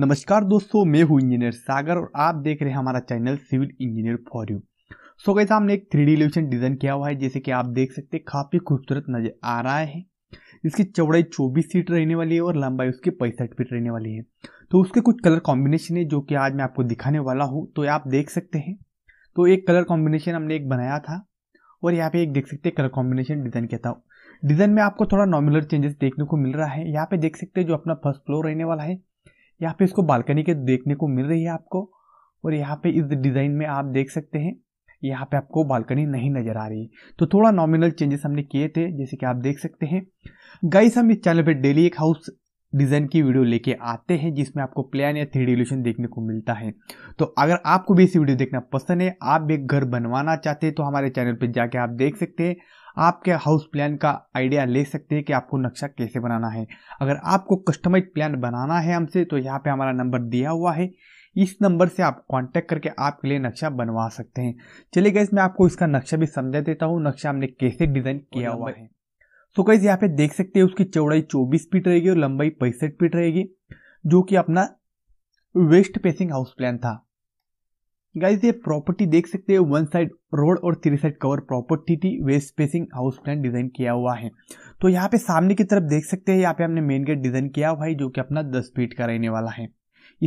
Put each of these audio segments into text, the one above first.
नमस्कार दोस्तों मैं हूँ इंजीनियर सागर और आप देख रहे हैं हमारा channel civil engineer for you so guys हमने एक थ्री डी एलिवेशन डिज़ाइन किया हुआ है जैसे कि आप देख सकते हैं काफ़ी खूबसूरत नज़र आ रहा है इसकी चौड़ाई चौबीस सीट रहने वाली है और लंबाई उसकी पैंसठ फीट रहने वाली है तो उसके कुछ कलर कॉम्बिनेशन है जो कि आज मैं आपको दिखाने वाला हूँ तो आप देख सकते हैं तो एक कलर कॉम्बिनेशन हमने एक बनाया था और यहाँ पे एक देख सकते हैं कलर कॉम्बिनेशन डिज़ाइन किया था डिज़ाइन में आपको थोड़ा नॉमिनल चेंजेस देखने को मिल रहा है यहाँ पे देख सकते हैं जो अपना फर्स्ट फ्लोर रहने वाला है यहाँ पे इसको बालकनी के देखने को मिल रही है आपको और यहाँ पे इस डिज़ाइन में आप देख सकते हैं यहाँ पे आपको बालकनी नहीं नज़र आ रही तो थोड़ा नॉमिनल चेंजेस हमने किए थे जैसे कि आप देख सकते हैं गाइस हम इस चैनल पे डेली एक हाउस डिज़ाइन की वीडियो लेके आते हैं जिसमें आपको प्लान या थ्री डिल्यूशन देखने को मिलता है तो अगर आपको भी ऐसी वीडियो देखना पसंद है आप भी घर बनवाना चाहते हैं तो हमारे चैनल पर जाके आप देख सकते हैं आपके हाउस प्लान का आइडिया ले सकते हैं कि आपको नक्शा कैसे बनाना है अगर आपको कस्टमाइज प्लान बनाना है हमसे तो यहाँ पर हमारा नंबर दिया हुआ है इस नंबर से आप कांटेक्ट करके आपके लिए नक्शा बनवा सकते हैं चलिए गए मैं आपको इसका नक्शा भी समझा देता हूँ नक्शा हमने कैसे डिज़ाइन किया हुआ है तो गाइज यहाँ पे देख सकते हैं उसकी चौड़ाई 24 फीट रहेगी और लंबाई पैंसठ फीट रहेगी जो कि अपना वेस्ट पेसिंग हाउस प्लान था गाइज ये प्रॉपर्टी देख सकते हैं वन साइड रोड और थ्री साइड कवर प्रॉपर्टी थी west facing house plan design किया हुआ है तो यहाँ पे सामने की तरफ देख सकते हैं यहाँ पे हमने मेन गेट डिजाइन किया हुआ है जो कि अपना दस फीट का रहने वाला है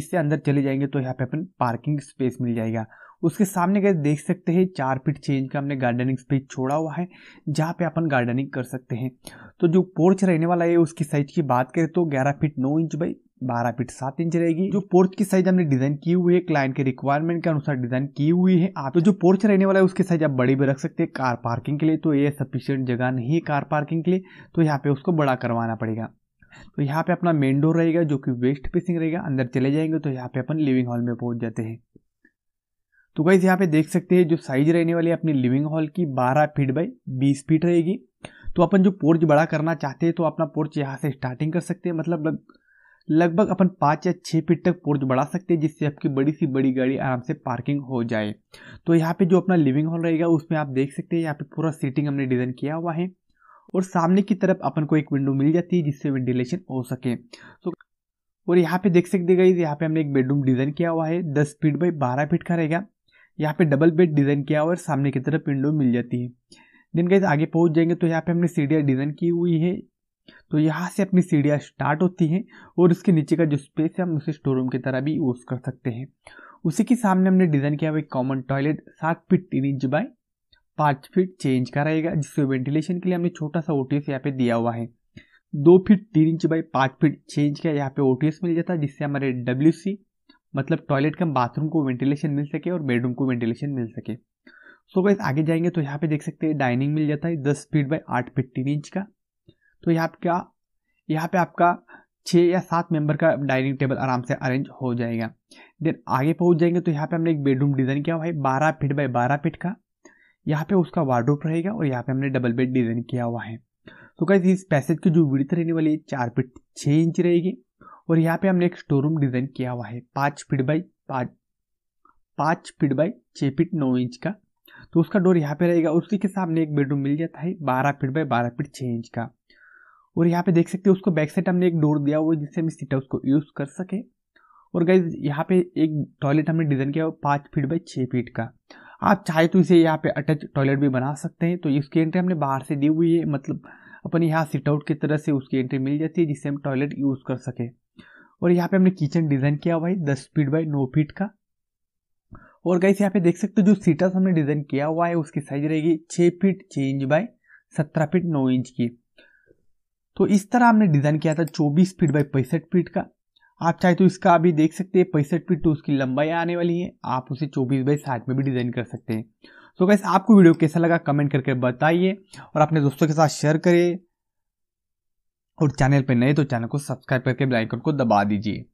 इससे अंदर चले जाएंगे तो यहाँ पे अपन पार्किंग स्पेस मिल जाएगा उसके सामने गए देख सकते हैं चार फीट छः इंच का हमने गार्डनिंग स्पेस छोड़ा हुआ है जहाँ पे अपन गार्डनिंग कर सकते हैं तो जो पोर्च रहने वाला है उसकी साइज की बात करें तो ग्यारह फीट नौ इंच बाई बारह फीट सात इंच रहेगी जो पोर्च की साइज हमने डिजाइन की हुई है क्लाइंट के रिक्वायरमेंट के अनुसार डिजाइन की हुई है आप तो जो पोर्च रहने वाला है उसकी साइज आप बड़ी भी रख सकते हैं कार पार्किंग के लिए तो ये सफिशियंट जगह नहीं है कार पार्किंग के लिए तो यहाँ पे उसको बड़ा करवाना पड़ेगा तो यहाँ पे अपना मेन डोर रहेगा जो कि वेस्ट फेसिंग रहेगा अंदर चले जाएंगे तो यहाँ पे अपन लिविंग हॉल में पहुंच जाते हैं तो गाइज यहाँ पे देख सकते हैं जो साइज रहने वाली है अपनी लिविंग हॉल की 12 फीट बाई 20 फीट रहेगी तो अपन जो पोर्च बड़ा करना चाहते हैं तो अपना पोर्च यहाँ से स्टार्टिंग कर सकते हैं मतलब लग, लगभग अपन पाँच या छः फीट तक पोर्च बढ़ा सकते हैं जिससे आपकी बड़ी सी बड़ी गाड़ी आराम से पार्किंग हो जाए तो यहाँ पे जो अपना लिविंग हॉल रहेगा उसमें आप देख सकते हैं यहाँ पे पूरा सीटिंग हमने डिज़ाइन किया हुआ है और सामने की तरफ अपन को एक विंडो मिल जाती है जिससे वेंटिलेशन हो सके तो और यहाँ पे देख सकते गई यहाँ पे हमने एक बेडरूम डिज़ाइन किया हुआ है दस फीट बाई बारह फीट का रहेगा यहाँ पे डबल बेड डिज़ाइन किया और सामने की तरफ विंडो मिल जाती है देन गाइज आगे पहुँच जाएंगे तो यहाँ पे हमने सीढ़ियाँ डिज़ाइन की हुई है तो यहाँ से अपनी सीढ़ियाँ स्टार्ट होती हैं और उसके नीचे का जो स्पेस है हम उसे स्टोर रूम की तरह भी यूज़ कर सकते हैं उसी के सामने हमने डिज़ाइन किया हुआ एक कॉमन टॉयलेट सात फीट तीन इंच बाय पाँच फीट चेंज का रहेगा जिससे वेंटिलेशन के लिए हमने छोटा सा ओ टी यहाँ पे दिया हुआ है दो फीट तीन इंच बाई पाँच फीट छः इंच का यहाँ पे ओ मिल जाता है जिससे हमारे डब्ल्यू सी मतलब टॉयलेट के बाथरूम को वेंटिलेशन मिल सके और बेडरूम को वेंटिलेशन मिल सके सो so गाइस आगे जाएंगे तो यहाँ पे देख सकते हैं डाइनिंग मिल जाता है दस फीट बाई आठ फीट तीन इंच का तो यहाँ क्या यहाँ पे आपका छः या सात मेंबर का डाइनिंग टेबल आराम से अरेंज हो जाएगा देन आगे पहुँच जाएंगे तो यहाँ पे हमने एक बेडरूम डिज़ाइन किया हुआ है बारह फिट बाई बारह फिट का यहाँ पे उसका वार्ड्रोप रहेगा और यहाँ पे हमने डबल बेड डिज़ाइन किया हुआ है तो गाइज इस पैसेज की जो विड़त रहने वाली है चार फिट छः इंच रहेगी और यहाँ पे हमने एक स्टोर रूम डिज़ाइन किया हुआ है पाँच फीट बाई पाँच पाँच फीट बाई छः फीट नौ इंच का तो उसका डोर यहाँ पे रहेगा उसी के सामने एक बेडरूम मिल जाता है बारह फीट बाई बारह फीट छः इंच का और यहाँ पे देख सकते हैं उसको बैक साइड हमने एक डोर दिया हुआ है जिससे हम सीट हाउस को यूज़ कर सके और गाइज यहाँ पे एक टॉयलेट हमने डिज़ाइन किया हुआ पाँच फीट बाई छः फीट का आप चाहे तो इसे यहाँ पे अटैच टॉयलेट भी बना सकते हैं तो इसकी एंट्री हमने बाहर से दी हुई है मतलब अपन यहाँ सिट आउट की तरह से उसकी एंट्री मिल जाती है जिससे हम टॉयलेट यूज़ कर सकें और यहाँ पे हमने किचन डिजाइन किया हुआ है दस फीट बाई नौ फीट का और गाइस यहाँ पे देख सकते हो जो सीटर्स हमने डिजाइन किया हुआ है उसकी साइज रहेगी छः फीट छः इंच बाय सत्रह फीट नौ इंच की तो इस तरह हमने डिजाइन किया था चौबीस फीट बाई पैंसठ फीट का आप चाहे तो इसका अभी देख सकते हैं पैंसठ फीट तो उसकी लंबाई आने वाली है आप उसे चौबीस बाई साठ में भी डिजाइन कर सकते हैं तो so गैस आपको वीडियो कैसा लगा कमेंट करके बताइए और अपने दोस्तों के साथ शेयर करिए और चैनल पर नए तो चैनल को सब्सक्राइब करके बेल आइकन को दबा दीजिए